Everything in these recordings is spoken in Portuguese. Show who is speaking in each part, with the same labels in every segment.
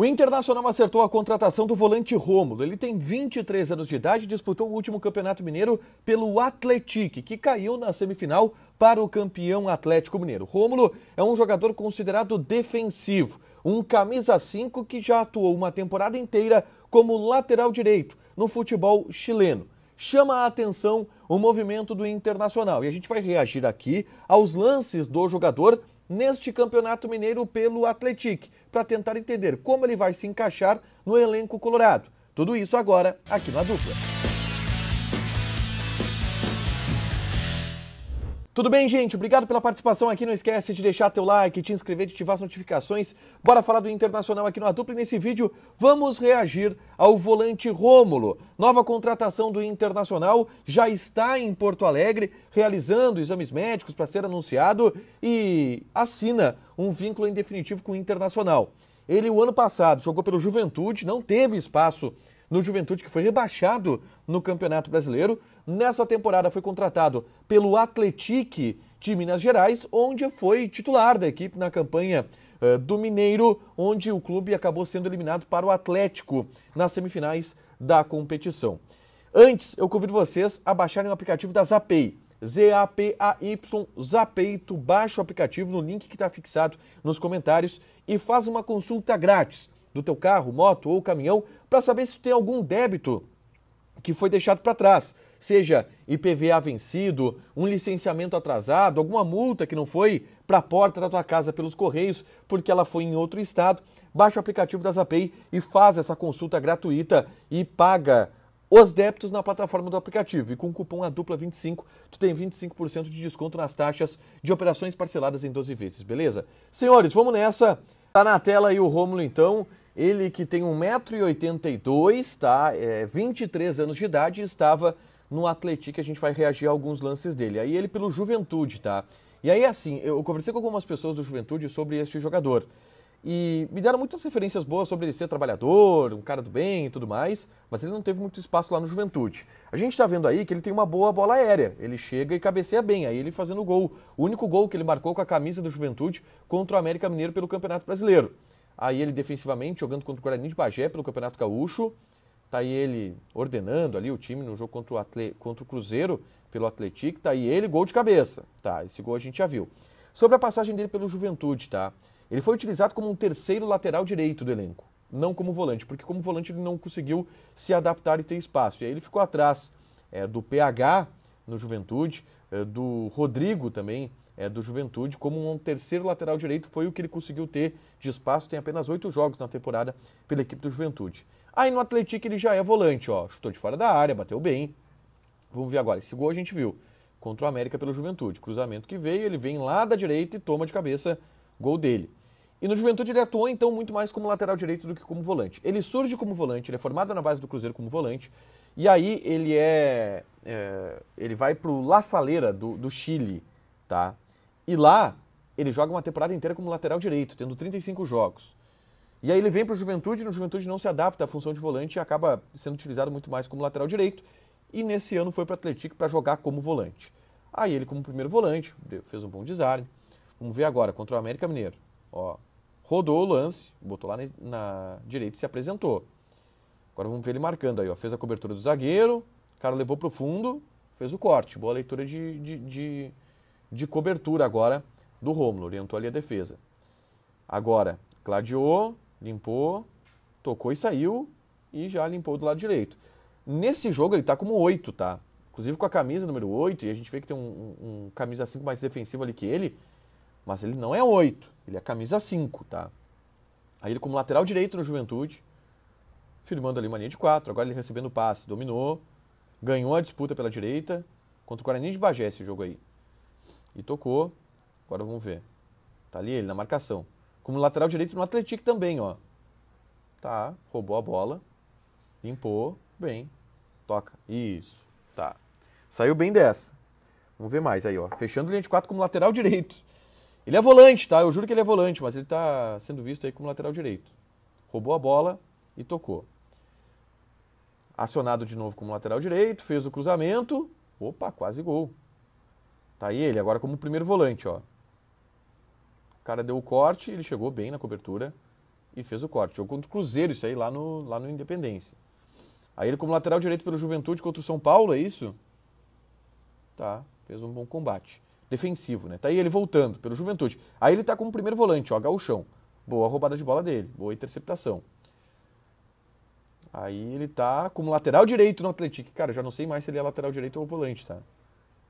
Speaker 1: O Internacional acertou a contratação do volante Rômulo. Ele tem 23 anos de idade e disputou o último Campeonato Mineiro pelo Atletique, que caiu na semifinal para o campeão Atlético Mineiro. Rômulo é um jogador considerado defensivo, um camisa 5 que já atuou uma temporada inteira como lateral direito no futebol chileno. Chama a atenção o movimento do Internacional e a gente vai reagir aqui aos lances do jogador neste Campeonato Mineiro pelo Atlético, para tentar entender como ele vai se encaixar no elenco colorado. Tudo isso agora aqui na dupla. Tudo bem, gente? Obrigado pela participação aqui. Não esquece de deixar teu like, te inscrever, de ativar as notificações. Bora falar do Internacional aqui no Adupla. Nesse vídeo, vamos reagir ao volante Rômulo. Nova contratação do Internacional já está em Porto Alegre, realizando exames médicos para ser anunciado e assina um vínculo em definitivo com o Internacional. Ele, o ano passado, jogou pelo Juventude, não teve espaço no Juventude, que foi rebaixado no Campeonato Brasileiro. Nessa temporada foi contratado pelo Atletique de Minas Gerais, onde foi titular da equipe na campanha uh, do Mineiro, onde o clube acabou sendo eliminado para o Atlético nas semifinais da competição. Antes, eu convido vocês a baixarem o aplicativo da Zapay. Z-A-P-A-Y, Zapay, tu baixa o aplicativo no link que está fixado nos comentários e faz uma consulta grátis do teu carro, moto ou caminhão para saber se tem algum débito que foi deixado para trás, seja IPVA vencido, um licenciamento atrasado, alguma multa que não foi para a porta da tua casa pelos correios porque ela foi em outro estado, baixa o aplicativo da Zapay e faz essa consulta gratuita e paga os débitos na plataforma do aplicativo. E com o cupom a dupla 25, tu tem 25% de desconto nas taxas de operações parceladas em 12 vezes, beleza? Senhores, vamos nessa. Tá na tela aí o Rômulo então. Ele que tem 1,82m, tá? É, 23 anos de idade e estava no Atlético, a gente vai reagir a alguns lances dele. Aí ele pelo Juventude, tá? E aí, assim, eu conversei com algumas pessoas do Juventude sobre este jogador. E me deram muitas referências boas sobre ele ser trabalhador, um cara do bem e tudo mais, mas ele não teve muito espaço lá no Juventude. A gente está vendo aí que ele tem uma boa bola aérea, ele chega e cabeceia bem, aí ele fazendo gol. O único gol que ele marcou com a camisa do Juventude contra o América Mineiro pelo Campeonato Brasileiro. Aí ele defensivamente jogando contra o Guarani de Bagé pelo Campeonato Gaúcho. Tá aí ele ordenando ali o time no jogo contra o, Atle... contra o Cruzeiro pelo Atlético. Tá aí ele, gol de cabeça. Tá, esse gol a gente já viu. Sobre a passagem dele pelo Juventude, tá? Ele foi utilizado como um terceiro lateral direito do elenco, não como volante, porque como volante ele não conseguiu se adaptar e ter espaço. E aí ele ficou atrás é, do PH no Juventude, é, do Rodrigo também é, do Juventude como um terceiro lateral direito, foi o que ele conseguiu ter de espaço, tem apenas oito jogos na temporada pela equipe do Juventude. Aí no Atlético ele já é volante, ó, chutou de fora da área, bateu bem. Vamos ver agora, esse gol a gente viu contra o América pelo Juventude. Cruzamento que veio, ele vem lá da direita e toma de cabeça gol dele. E no Juventude ele atuou então muito mais como lateral direito do que como volante. Ele surge como volante, ele é formado na base do Cruzeiro como volante. E aí ele é, é ele vai pro La Salera do, do Chile, tá? E lá, ele joga uma temporada inteira como lateral direito, tendo 35 jogos. E aí ele vem para o Juventude, no Juventude não se adapta à função de volante e acaba sendo utilizado muito mais como lateral direito. E nesse ano foi para o Atlético para jogar como volante. Aí ele como primeiro volante, fez um bom design. Vamos ver agora, contra o América Mineiro. Ó, rodou o lance, botou lá na, na direita e se apresentou. Agora vamos ver ele marcando aí, ó. Fez a cobertura do zagueiro, o cara levou para o fundo, fez o corte. Boa leitura de, de, de de cobertura agora do Rômulo, orientou ali a defesa. Agora, gladiou, limpou, tocou e saiu e já limpou do lado direito. Nesse jogo ele está como 8, tá? Inclusive com a camisa número 8, e a gente vê que tem um, um camisa 5 mais defensivo ali que ele, mas ele não é 8, ele é camisa 5, tá? Aí ele como lateral direito no Juventude, firmando ali uma linha de 4, agora ele recebendo passe, dominou, ganhou a disputa pela direita, contra o Guarani de Bagé esse jogo aí. E tocou. Agora vamos ver. Tá ali ele na marcação. Como lateral direito no Atlético também, ó. Tá, roubou a bola. Limpou. Bem. Toca. Isso. Tá. Saiu bem dessa. Vamos ver mais aí, ó. Fechando linha de 4 como lateral direito. Ele é volante, tá? Eu juro que ele é volante, mas ele tá sendo visto aí como lateral direito. Roubou a bola e tocou. Acionado de novo como lateral direito, fez o cruzamento. Opa, quase gol. Tá aí ele agora como primeiro volante, ó. O cara deu o corte, ele chegou bem na cobertura e fez o corte. Jogou contra o Cruzeiro, isso aí lá no, lá no Independência. Aí ele como lateral direito pelo Juventude contra o São Paulo, é isso? Tá, fez um bom combate. Defensivo, né? Tá aí ele voltando pelo Juventude. Aí ele tá como primeiro volante, ó, gauchão. Boa roubada de bola dele, boa interceptação. Aí ele tá como lateral direito no Atlético. Cara, eu já não sei mais se ele é lateral direito ou volante, tá?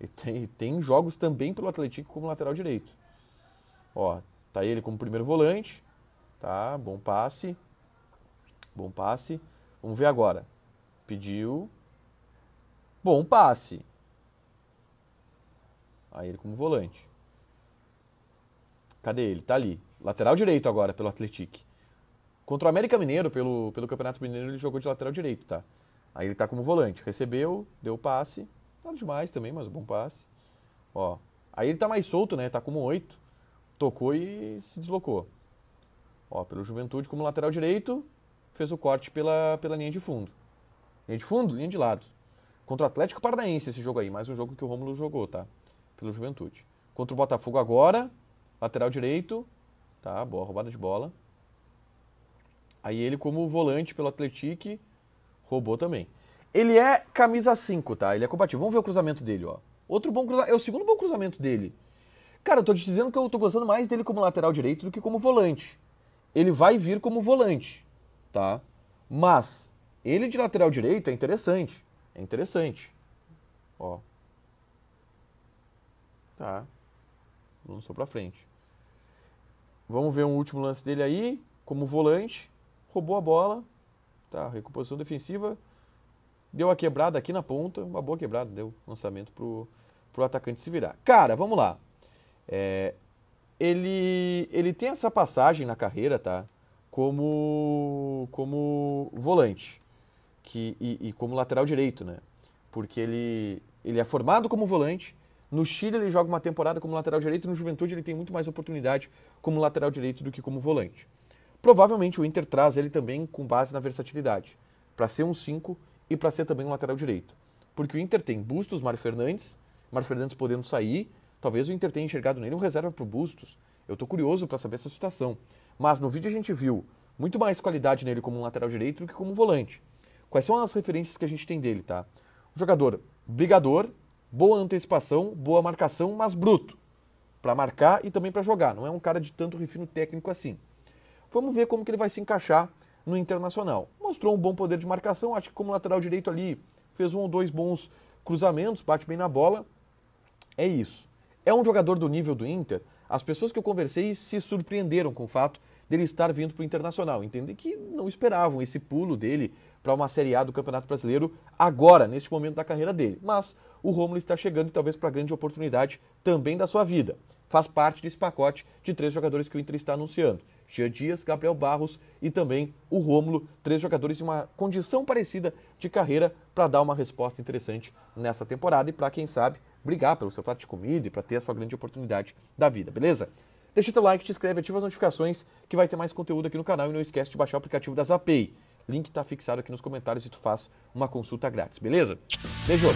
Speaker 1: E tem, tem jogos também pelo Atlético como lateral direito. Ó, tá ele como primeiro volante, tá? Bom passe. Bom passe. Vamos ver agora. Pediu. Bom passe. Aí ele como volante. Cadê ele? Tá ali. Lateral direito agora pelo Atlético. Contra o América Mineiro, pelo, pelo Campeonato Mineiro, ele jogou de lateral direito, tá? Aí ele tá como volante. Recebeu, deu passe, demais também, mas bom passe. Ó. Aí ele tá mais solto, né? Tá como oito 8. Tocou e se deslocou. Ó, pelo Juventude como lateral direito, fez o corte pela, pela linha de fundo. Linha de fundo, linha de lado. Contra o Atlético Paranaense esse jogo aí, mais um jogo que o Rômulo jogou, tá? Pelo Juventude. Contra o Botafogo agora, lateral direito, tá? Boa roubada de bola. Aí ele como volante pelo Atlético roubou também. Ele é camisa 5, tá? Ele é compatível. Vamos ver o cruzamento dele, ó. Outro bom cruzamento. É o segundo bom cruzamento dele. Cara, eu tô te dizendo que eu tô gostando mais dele como lateral direito do que como volante. Ele vai vir como volante, tá? Mas ele de lateral direito é interessante. É interessante. Ó. Tá. Lançou pra frente. Vamos ver um último lance dele aí, como volante. Roubou a bola. Tá, recomposição defensiva. Deu a quebrada aqui na ponta, uma boa quebrada, deu lançamento pro, pro atacante se virar. Cara, vamos lá. É, ele, ele tem essa passagem na carreira, tá? Como, como volante que, e, e como lateral direito, né? Porque ele, ele é formado como volante, no Chile ele joga uma temporada como lateral direito, no Juventude ele tem muito mais oportunidade como lateral direito do que como volante. Provavelmente o Inter traz ele também com base na versatilidade, para ser um 5 e para ser também um lateral direito. Porque o Inter tem Bustos, Mário Fernandes, Mário Fernandes podendo sair, talvez o Inter tenha enxergado nele um reserva para o Bustos. Eu estou curioso para saber essa situação. Mas no vídeo a gente viu muito mais qualidade nele como um lateral direito do que como um volante. Quais são as referências que a gente tem dele, tá? O jogador brigador, boa antecipação, boa marcação, mas bruto. Para marcar e também para jogar. Não é um cara de tanto refino técnico assim. Vamos ver como que ele vai se encaixar no Internacional. Mostrou um bom poder de marcação, acho que como lateral direito ali, fez um ou dois bons cruzamentos, bate bem na bola. É isso. É um jogador do nível do Inter. As pessoas que eu conversei se surpreenderam com o fato dele estar vindo para o Internacional. Entendem que não esperavam esse pulo dele para uma Série A do Campeonato Brasileiro agora, neste momento da carreira dele. Mas o Romulo está chegando talvez para a grande oportunidade também da sua vida. Faz parte desse pacote de três jogadores que o Inter está anunciando. Gia Dias, Gabriel Barros e também o Rômulo, três jogadores de uma condição parecida de carreira para dar uma resposta interessante nessa temporada e para quem sabe brigar pelo seu prato de comida e para ter a sua grande oportunidade da vida, beleza? Deixa teu like, te inscreve, ativa as notificações que vai ter mais conteúdo aqui no canal e não esquece de baixar o aplicativo da Zapay. Link está fixado aqui nos comentários e tu faz uma consulta grátis, beleza? Beijo!